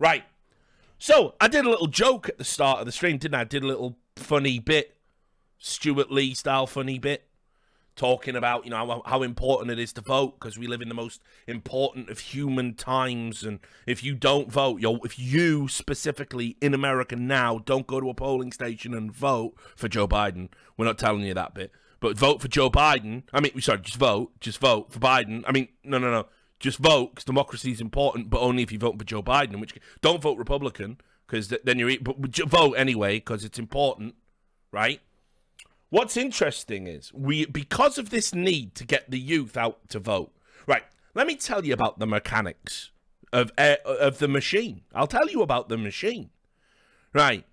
Right. So I did a little joke at the start of the stream, didn't I? I did a little funny bit, Stuart Lee style funny bit, talking about you know how, how important it is to vote because we live in the most important of human times, and if you don't vote, you if you specifically in America now don't go to a polling station and vote for Joe Biden, we're not telling you that bit, but vote for Joe Biden. I mean, sorry, just vote, just vote for Biden. I mean, no, no, no just vote because democracy is important, but only if you vote for Joe Biden. Which don't vote Republican because th- then you're but vote anyway because it's important, right? What's interesting is we because of this need to get the youth out to vote, right? Let me tell you about the mechanics of uh, of the machine. I'll tell you about the machine, right?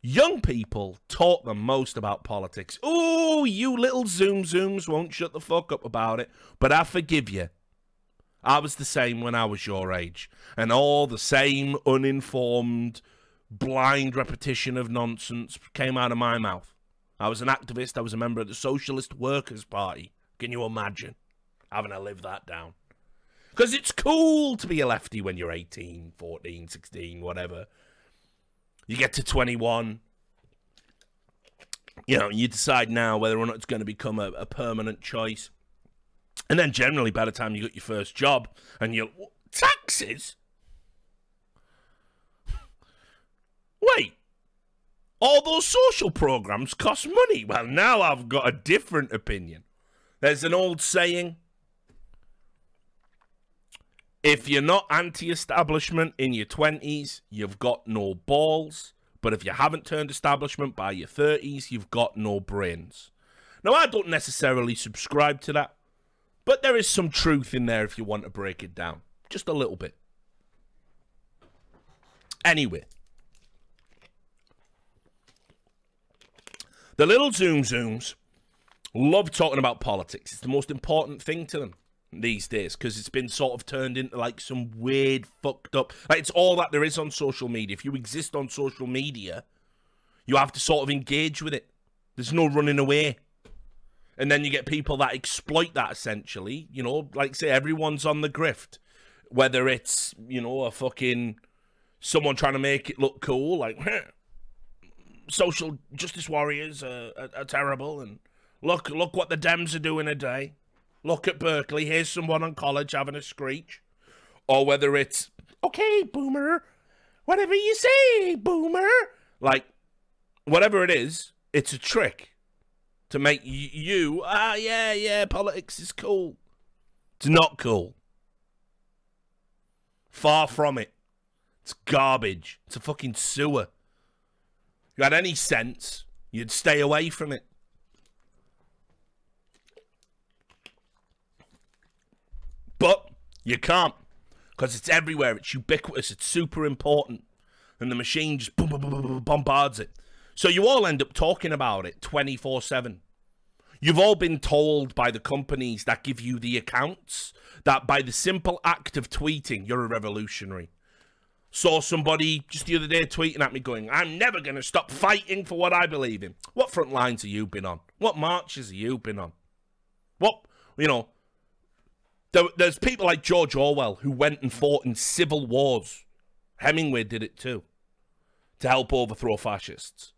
Young people talk the most about politics. Oh, you little zoom zooms won't shut the fuck up about it, but I forgive you I was the same when I was your age, and all the same uninformed, blind repetition of nonsense came out of my mouth. I was an activist, I was a member of the Socialist Workers' Party. Can you imagine having to live that down? Because it's cool to be a lefty when you're 18, 14, 16, whatever. You get to 21. You know, you decide now whether or not it's going to become a, a permanent choice. And then generally, by the time you got your first job and you taxes, wait, all those social programs cost money. Well, now I've got a different opinion. There's an old saying: if you're not anti-establishment in your twenties, you've got no balls. But if you haven't turned establishment by your thirties, you've got no brains. Now, I don't necessarily subscribe to that but there is some truth in there if you want to break it down. Just a little bit. Anyway. The little Zoom Zooms love talking about politics. It's the most important thing to them these days because it's been sort of turned into like some weird fucked up like it's all that there is on social media if you exist on social media you have to sort of engage with it there's no running away and then you get people that exploit that essentially you know like say everyone's on the grift whether it's you know a fucking someone trying to make it look cool like social justice warriors are, are, are, terrible and look look what the dems are doing today look at berkeley here's someone on college having a screech or whether it's okay boomer whatever you say boomer like whatever it is it's a trick to make you, ah, yeah, yeah, politics is cool. It's not cool. Far from it. It's garbage. It's a fucking sewer. If you had any sense, you'd stay away from it. But you can't because it's everywhere. It's ubiquitous. It's super important. And the machine just bombards it. So you all end up talking about it 24 7. You've all been told by the companies that give you the accounts that by the simple act of tweeting, you're a revolutionary. Saw somebody just the other day tweeting at me going, I'm never going to stop fighting for what I believe in. What front lines have you been on? What marches have you been on? What, you know, there, there's people like George Orwell who went and fought in civil wars. Hemingway did it too to help overthrow fascists.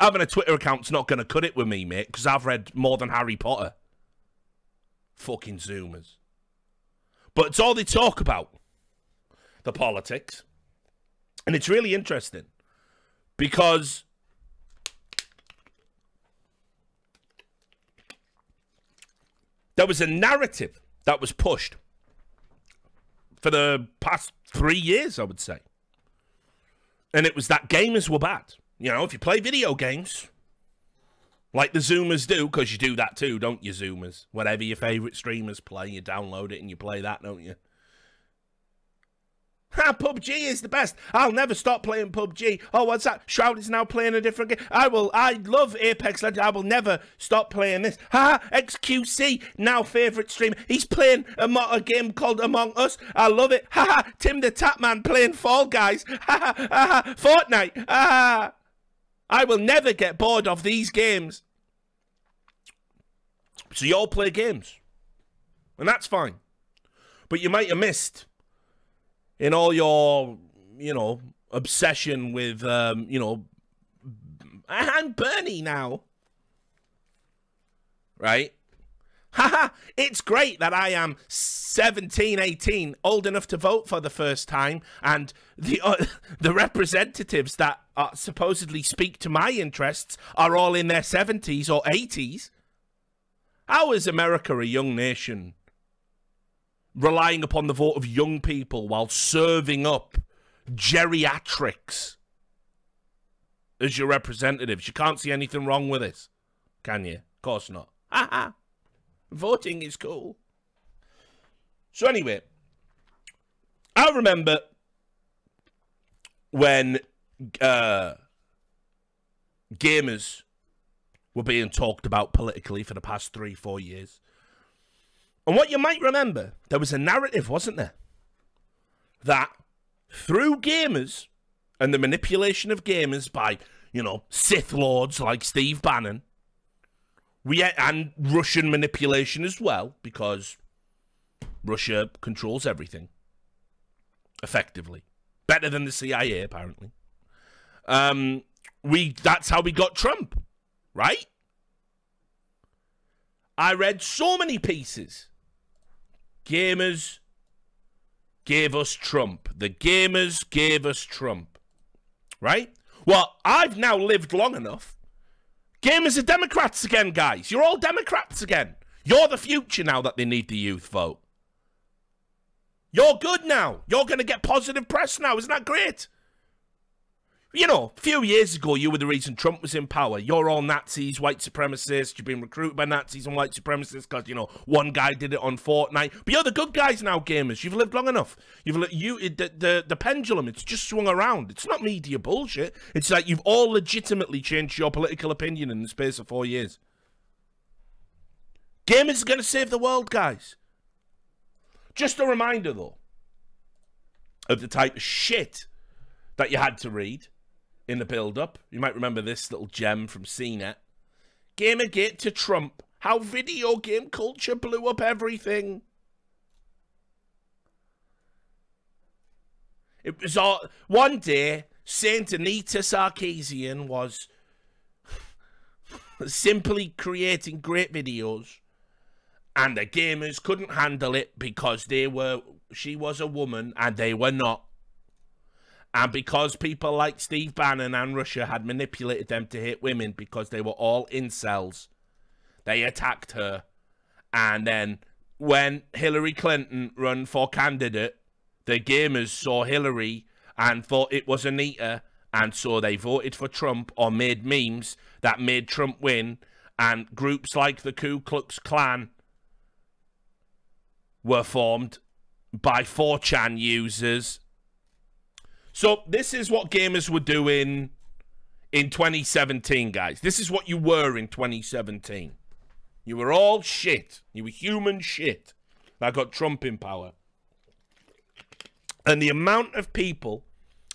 Having a Twitter account's not going to cut it with me, mate, because I've read more than Harry Potter. Fucking Zoomers. But it's all they talk about, the politics. And it's really interesting because there was a narrative that was pushed for the past three years, I would say. And it was that gamers were bad. You know, if you play video games, like the Zoomers do, because you do that too, don't you, Zoomers? Whatever your favourite streamers play, you download it and you play that, don't you? Ah, PUBG is the best. I'll never stop playing PUBG. Oh, what's that? Shroud is now playing a different game. I will. I love Apex Legends. I will never stop playing this. Ha! XQC now favorite streamer. He's playing a, a game called Among Us. I love it. Ha! ha, Tim the Tapman playing Fall Guys. Ha! ha, ha Fortnite. Ha! I will never get bored of these games. So you all play games. And that's fine. But you might have missed in all your, you know, obsession with, um, you know, and Bernie now. Right? haha, it's great that I am 17, 18, old enough to vote for the first time, and the uh, the representatives that uh, supposedly speak to my interests are all in their 70s or 80s. How is America a young nation? Relying upon the vote of young people while serving up geriatrics as your representatives. You can't see anything wrong with this, can you? Of course not. Ha ha. Voting is cool. So anyway, I remember when uh, gamers were being talked about politically for the past three, four years. And what you might remember, there was a narrative, wasn't there? That through gamers and the manipulation of gamers by, you know, Sith lords like Steve Bannon, we and Russian manipulation as well, because Russia controls everything effectively, better than the CIA apparently. Um, we that's how we got Trump, right? I read so many pieces. Gamers gave us Trump. The gamers gave us Trump, right? Well, I've now lived long enough Gamers are Democrats again, guys. You're all Democrats again. You're the future now that they need the youth vote. You're good now. You're going to get positive press now. Isn't that great? you know, a few years ago, you were the reason Trump was in power. You're all Nazis, white supremacists. You've been recruited by Nazis and white supremacists because, you know, one guy did it on Fortnite. But you're the good guys now, gamers. You've lived long enough. You've you the, the, the pendulum, it's just swung around. It's not media bullshit. It's like you've all legitimately changed your political opinion in the space of four years. Gamers are going to save the world, guys. Just a reminder, though, of the type of shit that you had to read in the build-up. You might remember this little gem from CNET. Gamergate to Trump. How video game culture blew up everything. It was all... One day, Saint Anita Sarkeesian was simply creating great videos and the gamers couldn't handle it because they were she was a woman and they were not and because people like Steve Bannon and Russia had manipulated them to hit women because they were all incels, they attacked her. And then when Hillary Clinton run for candidate, the gamers saw Hillary and thought it was Anita. And so they voted for Trump or made memes that made Trump win. And groups like the Ku Klux Klan were formed by 4chan users so this is what gamers were doing in 2017, guys. This is what you were in 2017. You were all shit. You were human shit that got Trump in power. And the amount of people,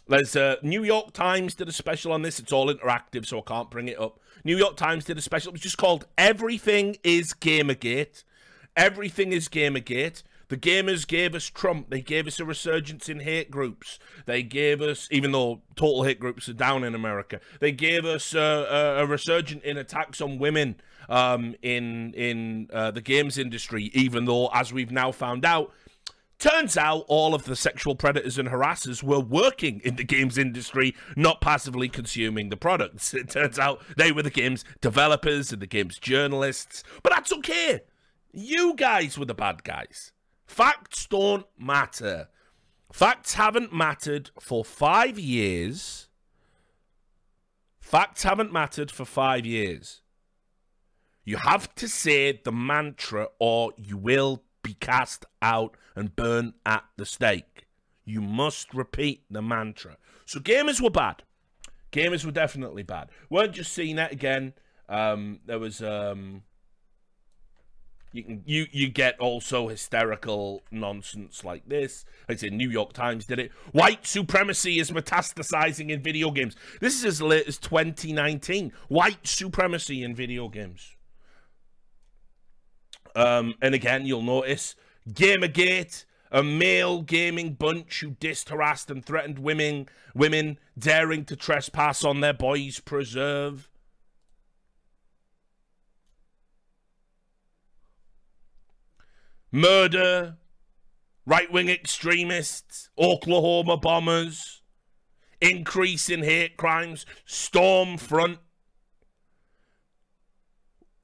there's a uh, New York Times did a special on this. It's all interactive, so I can't bring it up. New York Times did a special. It was just called Everything is Gamergate. Everything is Gamergate. The gamers gave us Trump. They gave us a resurgence in hate groups. They gave us, even though total hate groups are down in America, they gave us uh, uh, a, a resurgence in attacks on women um, in in uh, the games industry. Even though, as we've now found out, Turns out all of the sexual predators and harassers were working in the games industry, not passively consuming the products. It turns out they were the game's developers and the game's journalists. But that's okay. You guys were the bad guys. Facts don't matter. Facts haven't mattered for five years. Facts haven't mattered for five years. You have to say the mantra or you will be cast out and burned at the stake. You must repeat the mantra. So gamers were bad. Gamers were definitely bad. Weren't just seeing that again. Um, there was um, you can you you get also hysterical nonsense like this. Like I said, New York Times did it. White supremacy is metastasizing in video games. This is as late as 2019. White supremacy in video games. Um, and again, you'll notice Gamergate, a male gaming bunch who dissed, harassed, and threatened women, women daring to trespass on their boys' preserve. murder, right wing extremists, Oklahoma bombers, increase in hate crimes, Stormfront.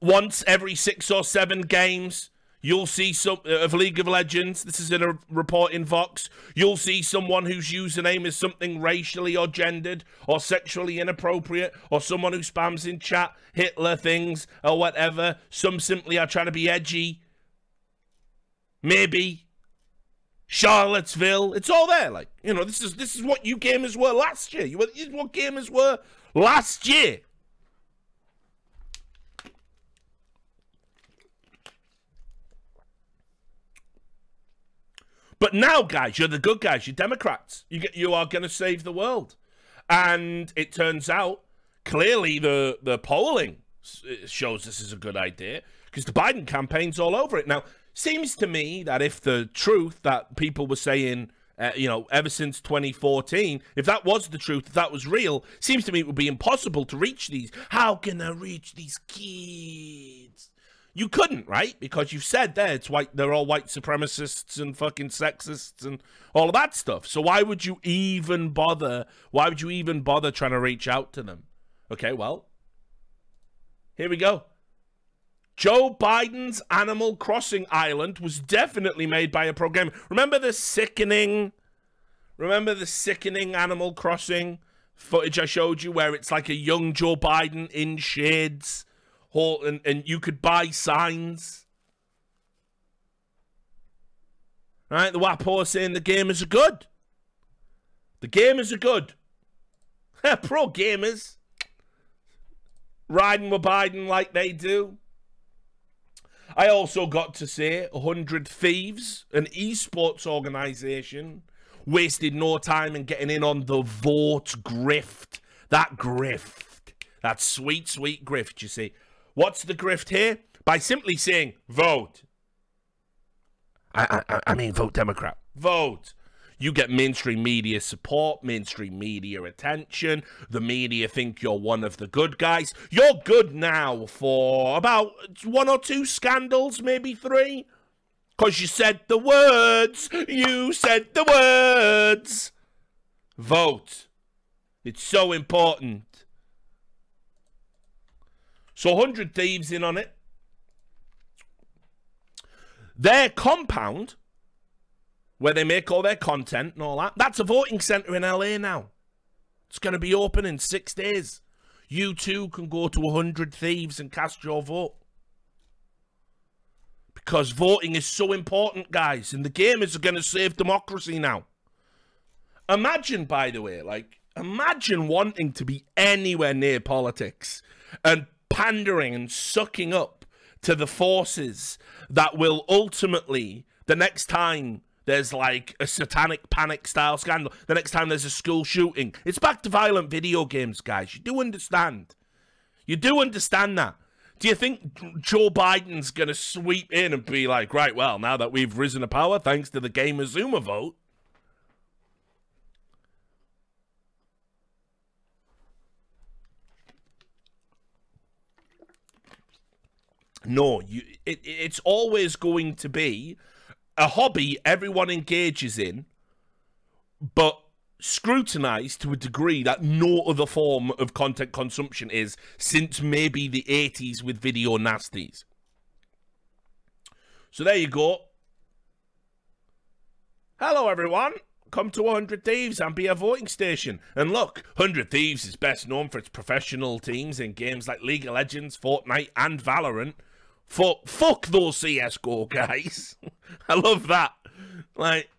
Once every six or seven games, you'll see some uh, of League of Legends. This is in a report in Vox. You'll see someone whose username is something racially or gendered or sexually inappropriate, or someone who spams in chat Hitler things or whatever. Some simply are trying to be edgy maybe Charlottesville. It's all there. Like you know, this is this is what you gamers were last year. You were this is what gamers were last year. But now, guys, you're the good guys. You're Democrats. You you are going to save the world. And it turns out clearly the the polling shows this is a good idea because the Biden campaign's all over it now. Seems to me that if the truth that people were saying, uh, you know, ever since 2014, if that was the truth, if that was real, seems to me it would be impossible to reach these. How can I reach these kids? You couldn't, right? Because you said there it's white they're all white supremacists and fucking sexists and all of that stuff. So why would you even bother why would you even bother trying to reach out to them? Okay, well, here we go. Joe Biden's Animal Crossing Island was definitely made by a pro gamer. Remember the sickening, remember the sickening Animal Crossing footage I showed you where it's like a young Joe Biden in shades, and, and you could buy signs. Right, the WAPO saying the gamers are good. The gamers are good. pro gamers. Riding with Biden like they do. I also got to say 100 Thieves, an esports organization, wasted no time in getting in on the vote grift. That grift. That sweet, sweet grift, you see. What's the grift here? By simply saying, vote. I, I, I mean, vote Democrat. Vote. You get mainstream media support, mainstream media attention. The media think you're one of the good guys. You're good now for about one or two scandals, maybe three. Because you said the words. You said the words. Vote. It's so important. So 100 thieves in on it. Their compound where they make all their content and all that. That's a voting centre in LA now. It's going to be open in six days. You too can go to 100 Thieves and cast your vote. Because voting is so important, guys. And the gamers are going to save democracy now. Imagine, by the way, like, imagine wanting to be anywhere near politics and pandering and sucking up to the forces that will ultimately, the next time there's like a satanic panic style scandal. The next time there's a school shooting, it's back to violent video games, guys. You do understand. You do understand that. Do you think Joe Biden's going to sweep in and be like, right, well, now that we've risen to power thanks to the Gamer vote? No, you, it, it's always going to be a hobby everyone engages in, but scrutinized to a degree that no other form of content consumption is since maybe the 80s with video nasties. So there you go. Hello, everyone. Come to 100 Thieves and be a voting station. And look, 100 Thieves is best known for its professional teams in games like League of Legends, Fortnite, and Valorant. Fuck, fuck those CSGO guys. I love that. Like,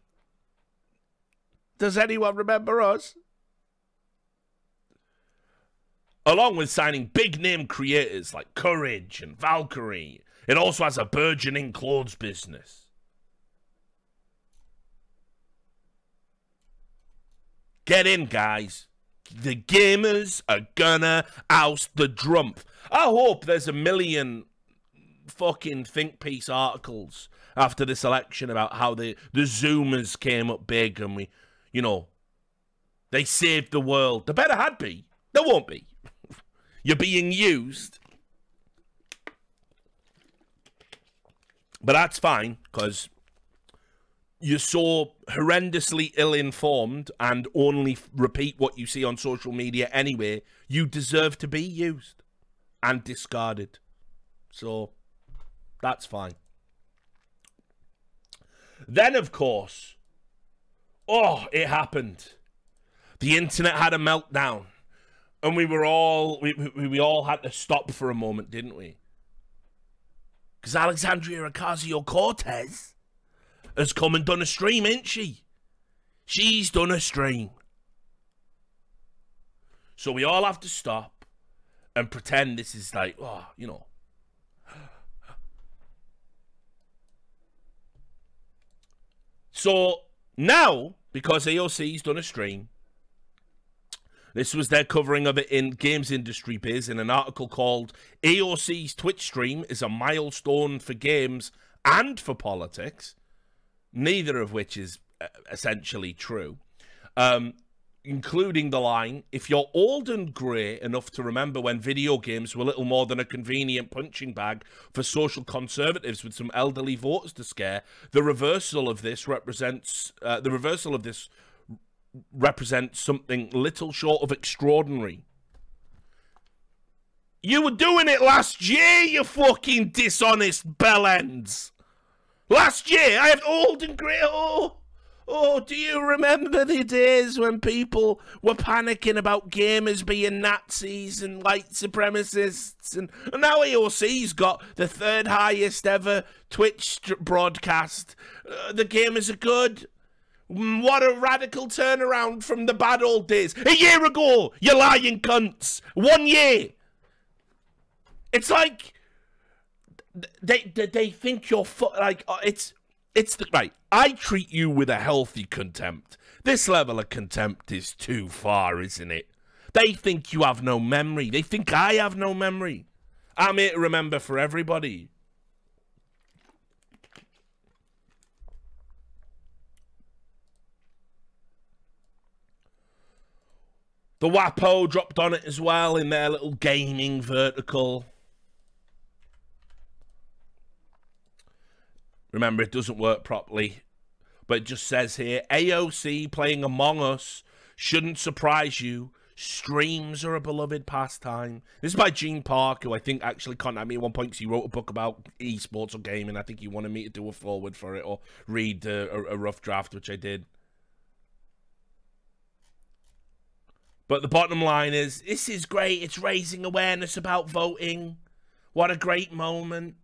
does anyone remember us? Along with signing big name creators like Courage and Valkyrie, it also has a burgeoning clothes business. Get in, guys. The gamers are gonna oust the drump. I hope there's a million fucking think piece articles after this election about how the, the Zoomers came up big and we, you know, they saved the world. There better had be. There won't be. You're being used. But that's fine, because you're so horrendously ill-informed and only repeat what you see on social media anyway, you deserve to be used and discarded. So that's fine. Then, of course, oh, it happened. The internet had a meltdown. And we were all, we, we, we all had to stop for a moment, didn't we? Because Alexandria Ocasio-Cortez has come and done a stream, ain't she? She's done a stream. So we all have to stop and pretend this is like, oh, you know, So now, because AOC's done a stream, this was their covering of it in Games Industry Biz in an article called AOC's Twitch stream is a milestone for games and for politics, neither of which is uh, essentially true. Um, including the line, if you're old and grey enough to remember when video games were little more than a convenient punching bag for social conservatives with some elderly voters to scare, the reversal of this represents uh, the reversal of this represents something little short of extraordinary. You were doing it last year, you fucking dishonest bellends. Last year, I had old and grey. Oh. Oh, do you remember the days when people were panicking about gamers being Nazis and white supremacists? And, and now AOC's got the third highest ever Twitch broadcast. Uh, the gamers are good. Mm, what a radical turnaround from the bad old days. A year ago, you lying cunts. One year. It's like they they, they think you're like uh, it's it's the right. I treat you with a healthy contempt. This level of contempt is too far, isn't it? They think you have no memory. They think I have no memory. I'm here to remember for everybody. The WAPO dropped on it as well in their little gaming vertical. Remember, it doesn't work properly. But it just says here AOC playing Among Us shouldn't surprise you. Streams are a beloved pastime. This is by Gene Park, who I think actually contacted me at one point because he wrote a book about esports or gaming. I think he wanted me to do a forward for it or read a, uh, a, a rough draft, which I did. But the bottom line is, this is great. It's raising awareness about voting. What a great moment.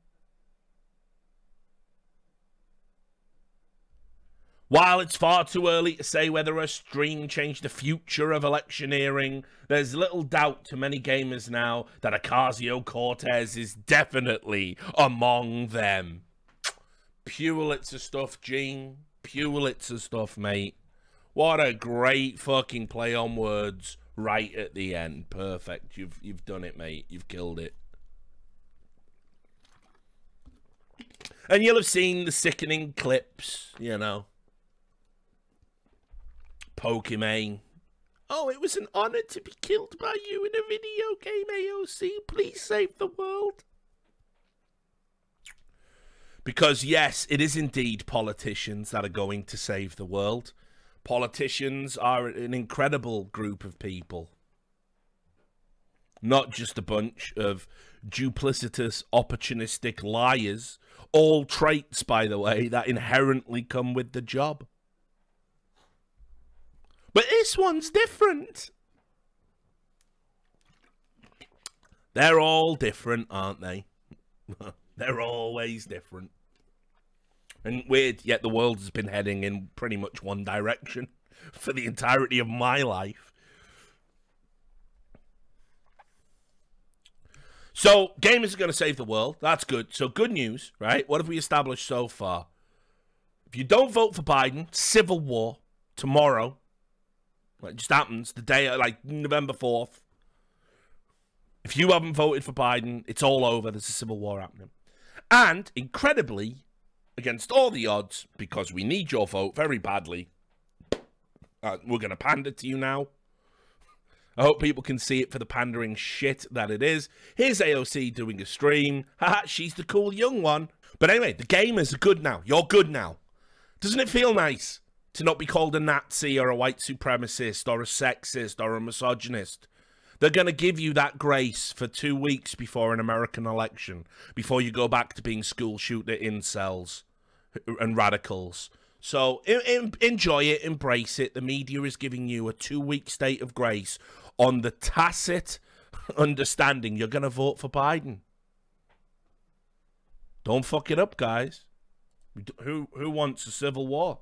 While it's far too early to say whether a stream changed the future of electioneering, there's little doubt to many gamers now that Ocasio-Cortez is definitely among them. Pulitzer stuff, Gene. Pulitzer stuff, mate. What a great fucking play on words right at the end. Perfect. You've, you've done it, mate. You've killed it. And you'll have seen the sickening clips, you know. Pokemon. Oh, it was an honor to be killed by you in a video game, AOC. Please save the world. Because, yes, it is indeed politicians that are going to save the world. Politicians are an incredible group of people. Not just a bunch of duplicitous, opportunistic liars. All traits, by the way, that inherently come with the job. But this one's different. They're all different, aren't they? They're always different. And weird, yet the world has been heading in pretty much one direction for the entirety of my life. So, gamers are going to save the world. That's good. So, good news, right? What have we established so far? If you don't vote for Biden, civil war tomorrow like, just happens the day, like November 4th. If you haven't voted for Biden, it's all over. There's a civil war happening. And incredibly, against all the odds, because we need your vote very badly, uh, we're going to pander to you now. I hope people can see it for the pandering shit that it is. Here's AOC doing a stream. Haha, she's the cool young one. But anyway, the gamers are good now. You're good now. Doesn't it feel nice? to not be called a Nazi or a white supremacist or a sexist or a misogynist. They're going to give you that grace for two weeks before an American election, before you go back to being school shooter incels and radicals. So enjoy it, embrace it. The media is giving you a two-week state of grace on the tacit understanding you're going to vote for Biden. Don't fuck it up, guys. Who who wants a civil war?